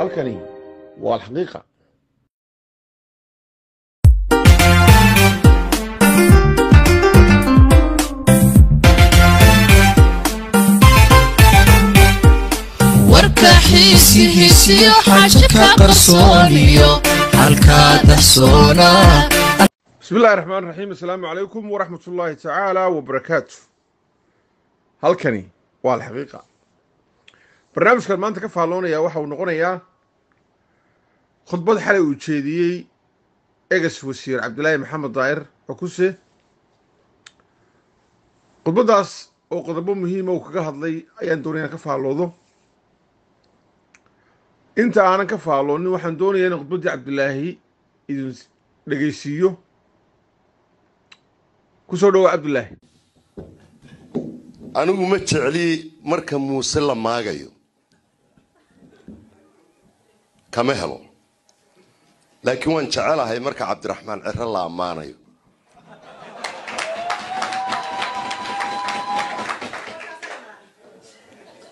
halkani waa alxaqiiqa warka xiisi hisiyo xaaja ka qarsooniyo halkaa dahsoonaa بسم الله الرحمن الرحيم السلام عليكم ورحمة الله تعالى وبركاته هلكني والحقيقة برنامج كان ما انت كفالون يا وحا ونقون يا khudbad xalay uu jeediyey eges wasiir cabdilaahi maxamed daa'ir xukuse khudbaddaas oo qodobo muhiima ah uu kaga hadlay ayaan doonaya ka faalloodo inta aanan ka faalloonin waxaan doonayaa in khudbaddii cabdilaahi idin dhegeysiiyo ku soo dhowaa cabdulaahi anigu ma jecli marka muuse la maagayo kama helo laakiin waan jecelahay marka cabdiraxmaan cire la ammaanayo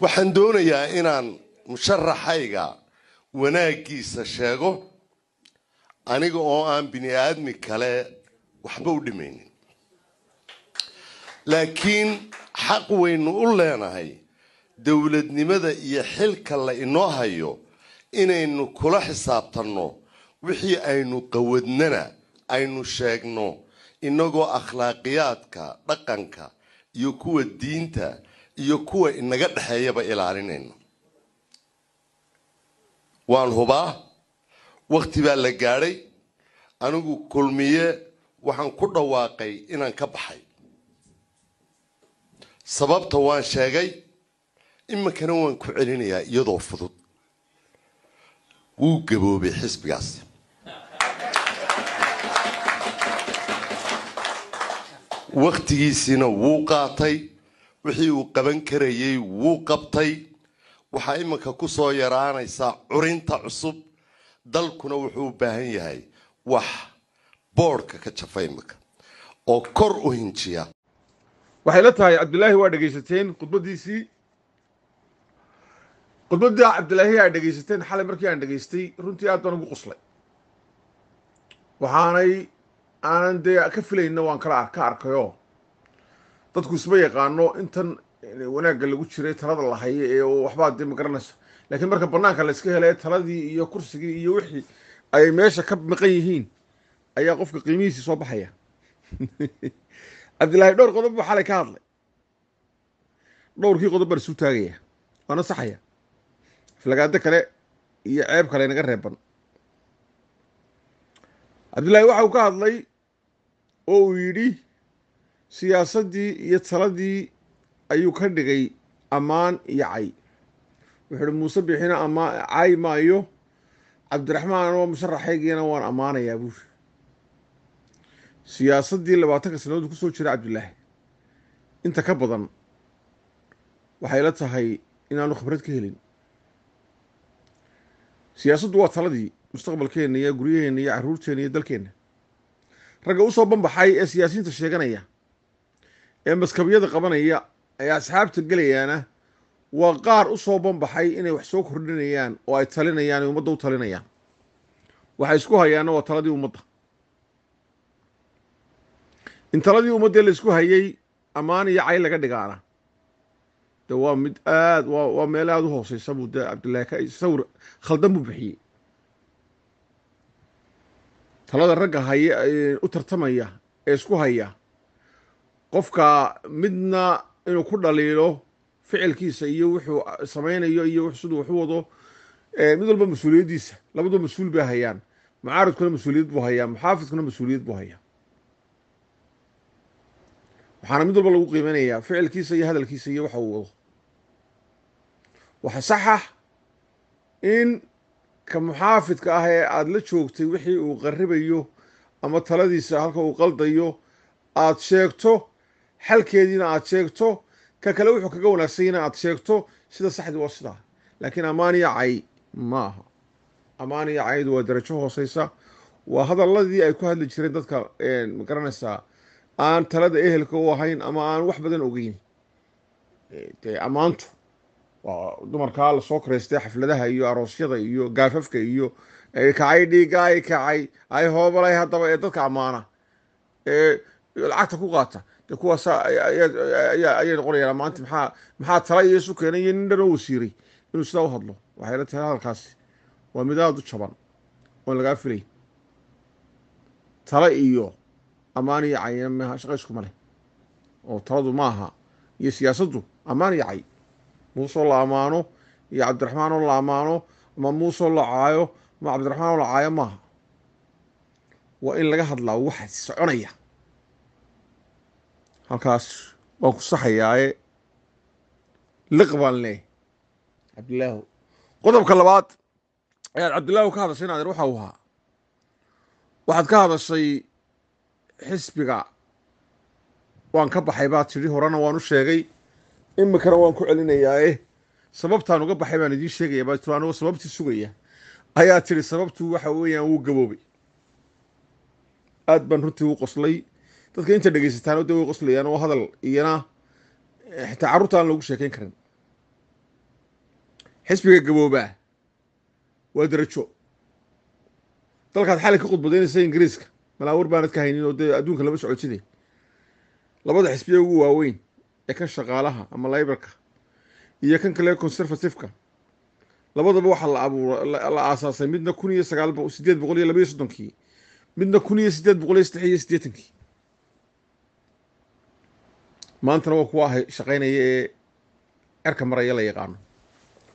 waxaan doonayaa inaan musharaxayga wanaaggiisa sheego aniga oo aan bini aadmi kale waxba u dhimaynin laakiin xaq waynu u leenahay dowladnimada iyo xilka la inoo hayo inaynu kula xisaabtanno wixii aynu qawadnana aynu sheegno innagoo akhlaaqiyaadka dhaqanka iyo kuwa diinta iyo kuwa inaga dhexeeyaba ilaalinayno waan hubaa wakhti baa la gaadhay anigu kulmiye waxaan ku dhawaaqay inaan ka baxay sababta waan sheegay iminkana waan ku celinayaa iyadoo fudud wuu gaboobay xisbigaas wakhtigiisiina wuu qaatay wixii uu qaban karayey wuu qabtay waxaa iminka ku soo yaraanaysaa curinta cusub dalkuna wuxuu u baahan yahay wax boorka ka jafa iminka oo kor u hinjiya waxay la tahay cabdilaahi waa dhegaysateen khudbadiisii khudbaddaa cabdilaahi aa dhegaysateen xalay markii aan dhegaystay runtii aad baan ugu quslay waxaanay aanan dee ka filayna waan kala ka arkayo dadku isma yaqaano intan wanaagga lagu jiray talada la hayo ee waxbaa dee magaranayso laakiin marka banaanka layska iska helay taladii iyo kursigii iyo wixii ay meesha ka maqan yihiin ayaa qofka qiimihiisii soo baxaya cabdillaahi dhowr qodobba xalay ka hadlay dhowrkii qodob baan isu taagaya waana saxaya flagaado kale iyo ceeb kale inaga reeban cabdillahi waxa uu ka hadlay oo uu yidhi siyaasaddii iyo taladii ayuu ka dhigay ammaan iyo cay wuxuu uhi muuse bixina cay maayo cabdiraxmaan oo musharaxaygiina waan ammaanayaa buuri siyaasaddii labaatanka sannadood ku soo jira cabdilaahi inta ka badan waxay la tahay inaanu khibrad ka helin siyaasaddu waa taladii mustaqbalkeenna iyo guryaheenna iyo carruurteenna iyo dalkeenna ragga usoo banbaxay ee siyaasiyiinta sheeganaya ee maskabyada qabanaya ee asxaabta gelayaana waa qaar u soo banbaxay inay wax soo kordhinayaan oo ay talinayaan ay ummadda u talinayaan waxay isku hayaanna waa taladii ummadda in taladii ummadda laysku hayay ammaan iyo cay laga dhigaana de waa mid aad waa meel aada u hooseysa buu de cabdillaahi sawir khaldan buu bixiyey talada ragga haya eh, u tartamaya ee isku haya qofka midna inuu ku dhaliilo ficilkiisa iyo wuxuu ah, samaynayo iyo siduu wax u wado eh, mid walba mas-uuliyaddiisa labaduba mas-uul bay hayaan mucaaridkuna mas-uuliyad buu hayaa muxaafidkuna mas-uuliyad buu hayaa waxaana mid walba lagu qiimanayaa ficilkiisa iyo hadalkiisa iyo waxa uu wado waxa saxa in ka muxaafidka ah ee aada la joogtay wixii uu qarribayo ama taladiisa halka uu qaldayo aad sheegto xalkeediina aad sheegto ka kale wuxuu kaga wanaagsanyana aad sheegto sida saxdii waa sidaa laakiin amaaniya cay ma aha amaaniya cayd waa darajo hooseysa waa hadalladii ay ku hadli jireen dadka magaranaysaa aan talada ehelka u ahayn ama aan wax badan ogeyn ammaantu waa dumarkaa lasoo kareystay xafladaha iyo aroosyada iyo gaafafka iyo kacay dhiiga ay kacay ay hoobalay haddaba ee dadka ammaana ee lacagta ku qaata de kuwaasa ayay noqonayaan maanta maxaa maxaa tala iyo isu keenay iyo nin dhan oo wasiiray inuu sidaa u hadlo waxayla tahay hadalkaasi waa mid aada u jaban oon lagaa filay tala iyo ammaan iyo cayna mha shaqo isku leh oo taladu maaha iyo siyaasaddu ammaan iyo cay muusoo la ammaano iyo cabdiraxmaanoo la ammaano ama muusoo la caayo ama cabdiraxmaanoo la caayo maaha waa in laga hadlaa waxa soconaya halkaas waan ku saxayaaye liq baan leey cabdilaahu qodobka labaad ayaad cabdilaahu ka hadashay naadir waxa uu ahaa waxaad ka hadashay xisbiga waan ka baxay baa tidhi horena waan u sheegay imikana waan ku celinayaa celinayaae eh? sababtaan uga baxay baan idiin sheegayaa anigoo sababtii sugaya ayaa tiri sababtu waxa weeyaan wuu gaboobay aad baan runtii u qoslay dadka inta dhegeysataan de way qoslayaan oo hadal iyona eh, xitaa carruurta aan lagu sheekeyn karin xisbiga gaboobaa waa darajo dalkaad xalay ka khudbadaynaysa ingiriiska malaawar baanad ka haynin oo dee adduunka lama socodsinay labada xisbiya ugu waaweyn ee kan shaqaalaha ama laybarka iyo kan kale conservativeka labadaba waxaa la abuura la aasaasay midna kun iyo sagaal sideed boqol iyo labaiyo soddonkii midna kun iyo sideed boqol iyo saddex iyo sideetankii maantana waa kuwa ahay shaqaynaya ee cerka maraya la yaqaano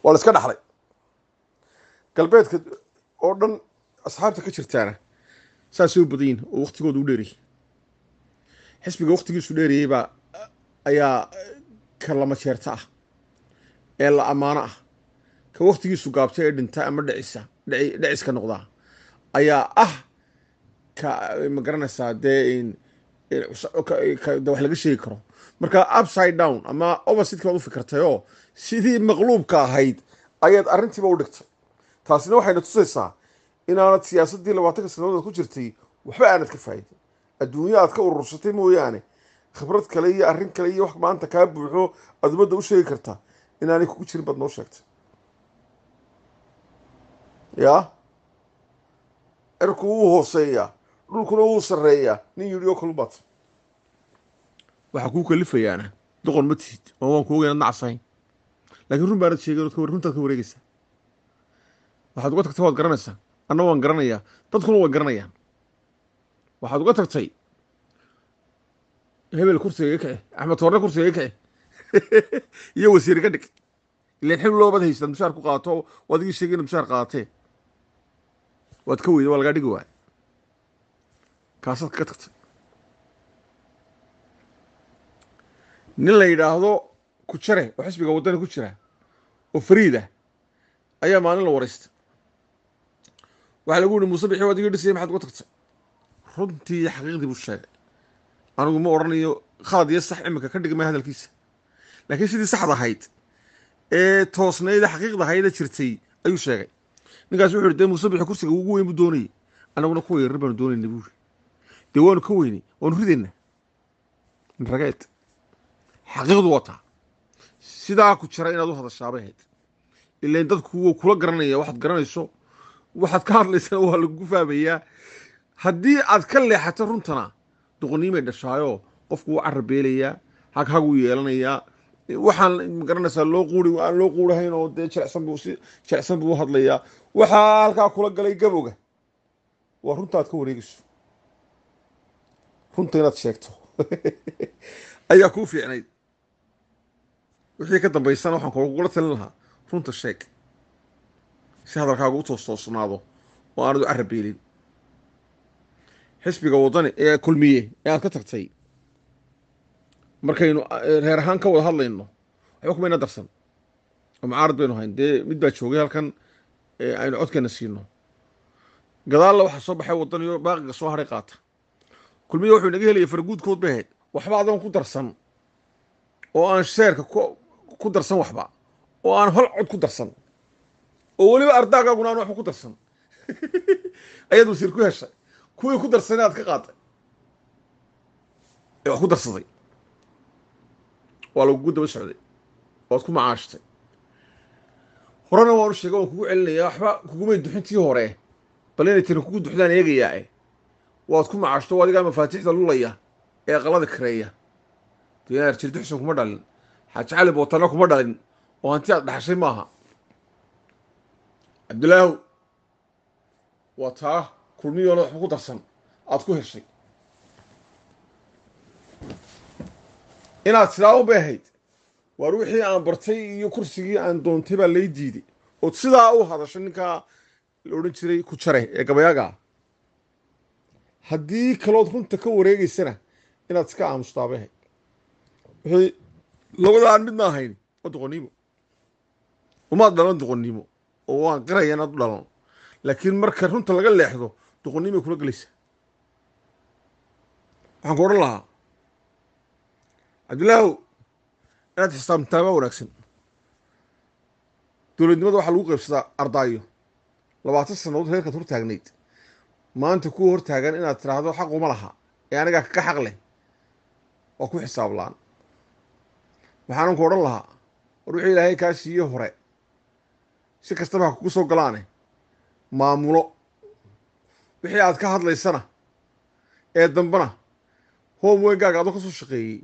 waa la iska dhaxlay galbeedka oo dhan asxaabta ka jirtaana saasay u badan yihin oo waktigooda u dheeriyey xisbiga waktigiisu dheeriyey baa ayaa eh, ka lama jeerta ah ee la ammaano ah ka wakhtigiisu gaabtay ee dhinta ama dhacisa dhacis ka noqdaa ayaa ah ka eh, ma garanaysaa dee de wax laga sheegi karo marka upside down ama oversidki baad u fikirtay oo sidii maqluubka ahayd ayaad arrintiiba u dhigtay taasina waxayna tusaysaa inaanad siyaasaddii labaatanka sanadood ku jirtay waxba aanad ka faa'iidin adduunyo aad ka urursatay mooyaane khibrad kale iyo arrin kale iyo wax maanta kaa buuxo aad umadda u sheegi kartaa inaanay kugu jirin baad noo sheegtay ya erku wuu hooseeyaa dhulkuna wuu sarreeyaa nin yidhi oo kalu waxaa kuu kalifayaana doqon ma tihid oo waan ku ogeynaad nacsahayn laakiin run baanad sheegeen ood runtaad ka wareegaysaa waxaad uga tagtay waad garanaysaa anna waan garanayaa dadkuna way garanayaan waxaad uga tagtay hebel kursigaga iga axmed toorne kursiga iga kici iyo wasiir iga dhig ilan xil loobad haystaad mushaar ku qaato waad adigii sheegay ina mushaar qaatee waad ka weyda waa lagaa dhigi waay kaasaad kaga tagtay nin la yidhaahdo kujare oo xisbiga waddana ku jira oo fariid ah ayaa maalin la wareystay waxaa lagu yihi muuse bixi waad iga dhisayay maxaad uga tagtay runtii iyo xaqiiqdii buu sheegay anigu ma oranayo khalad iyo sax imika ka dhigmay hadalkiisa laakiin sidii saxda ahayd ee toosnayda xaqiiqda hayda jirtay ayuu sheegay ninkaas wuxu de muuse bixi kursiga ugu weyn buu doonayay annaguna kuwa yaryar baanu doonayna buuri dee waanu ka weynay waanu ridaynaa rageed xaqiiqdu waa taa sidaa ku jira inaad u hadashaa bay ahayd ilain dadku wuu kula garanaya waxaad garanayso waxaad ka hadlaysana waa lagugu fahmayaa haddii aad ka leexato runtana duqnimay dhashaayo qofku waa carabeelayaa haghaguu yeelanayaa waxaan magaranaysaa loo quuri aan loo quurahayn oo dee jeecsan buu u hadlayaa waxaa halkaa kula galay gaboga waa runta aad ka wareegayso runta inaad sheegto ayaa kuu fiicnayd wixii ka dambaysana waxaan kugula talin lahaa runta sheeg si hadalkaaga u toos toosnaado oo u carabeelin xisbiga wadani ee kulmiye ee aad ka tagtay markaynu eh, reer ahaan ka wada hadlayno waxba kuma ina darsan oo mucaarad baynu hayn dee mid baa joogay halkan eh, aynu codkeena siino gadaalla waxaa soo baxay wadaniyo baaqiga soo haray qaata kulmiye wuxuu inaga helaya faraguudkood bay ahayd waxba adoon ku darsan oo aan sheerka ku darsan waxba oo aan hol cod ku darsan oo weliba ardaagaaguna aan waxba ku darsan ayaad wasiir ku heshay kuwii e ku darsadeen aad ka qaatay ee wax ku darsaday waa lagugu daba socday waad ku macaashtay e horena waanu sheega waan kugu celinayaa waxba kugumay duxintii hore bal inay tiri kugu duxdaan eegayaa eh waad ku e macaashto o adigaa mafaatiixda lulaya ee aqalada kareeya dinaar jirduxsan kuma dhalin xaaji cali bootanna kuma dhalin oo hanti aad dhaxshay maaha cabdilaahu waa taa kulmiyoole waxba ku darsan aada ku heshay inaad sidaa u beehayd waar wixii aan bartay iyo kursigii aan doontay baa lay diiday ood sidaa u hadasho ninkaa la odhan jiray ku jare ee gabayaagaa haddii kalood runta ka wareegeysana inaad iska aamusta beehayd wixii labadaan mid ahayn waa doqoniimo umaad dhalan doqoniimo oo waan qirayaan u dhalan laakiin marka runta laga leexdo doqonim kula gelaysa waxaan ku odhan lahaa cabdillaahu inaad xisaabtaama wanaagsan dowladnimada waxaa lagu qaybsadaa ardaayo labaatan sannadood reerkaad hortaagnayd maanta kuwa hortaagan inaad tidhaahdo xaq uma laha ee anigaa ka xaq leh waa ku xisaablaan waxaanan ku odhan lahaa war wixii ilaahay kaa siiyo hore si kastaba ha kugu soo galaane maamulo wixii aad ka hadlaysana ee dambana homeweygaaga adoo ka soo shaqeeyey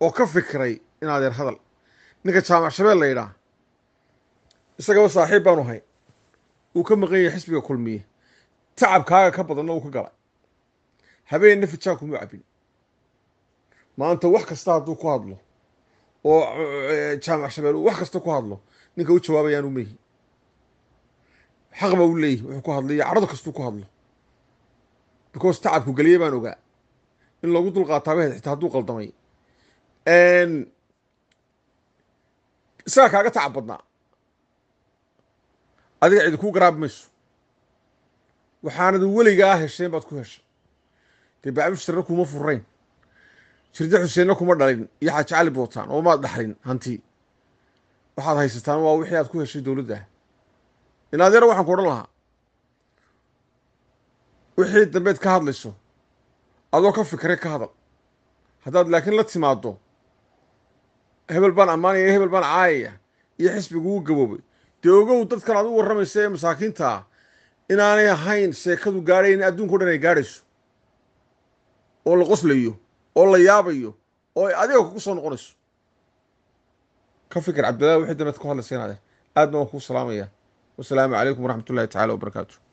oo ka fikray in adeer hadal ninka jaamac shabeel la yidhaah isagaba saaxiib baanu ahay uu ka maqan yahay xisbiga kulmiye tacabkaaga ka badanna uu ka galay habeen nafijaa kumuu cabbin maanta wax kasta hadduu ku hadlo oo jaamac shabeel wax kasta ku hadlo ninka u jawaabayaan u meehi xaq baa u leeyihi wuxuu ku hadlay iyo cadhado kastuu ku hadlo because tacabku geliya baan ogaa in loogu dulqaataaba xitaa hadduu qaldamay isagaa kaaga tacab badnaa adiga cidi kuu garaab mayso waxaanad weligaa ah hesheen baad ku heshay dee baabushtarna kuma furayn shirde xuseenna kuma dhalin iyo xaaji cali bootaan oo maad dhaxlin hanti waxaad haysataan waa wixii aad ku heshay dowladda inaad yar waxaan ku odhan lahaa wixii dambeed ka hadlayso adoo ka fikray ka hadal haddaad laakiin la timaaddo hebel baan ammaanaya hebel baan caayaya iyo xisbiguu gaboobay dee ogow dadkan aad u warramaysa ee masaakiinta ah inaanay ahayn sheekadu gaadhayn adduunko dhan ay gaadhayso oo la qoslayo oo la yaabayo oo ay adiga kugu soo noqonayso ka fikir cabdillah wixii dambeed ku hadlaysa inaade eh. aadna waan kuu salaamaya wasalaamu calaykum waraxmatullahi tacala wabarakaatu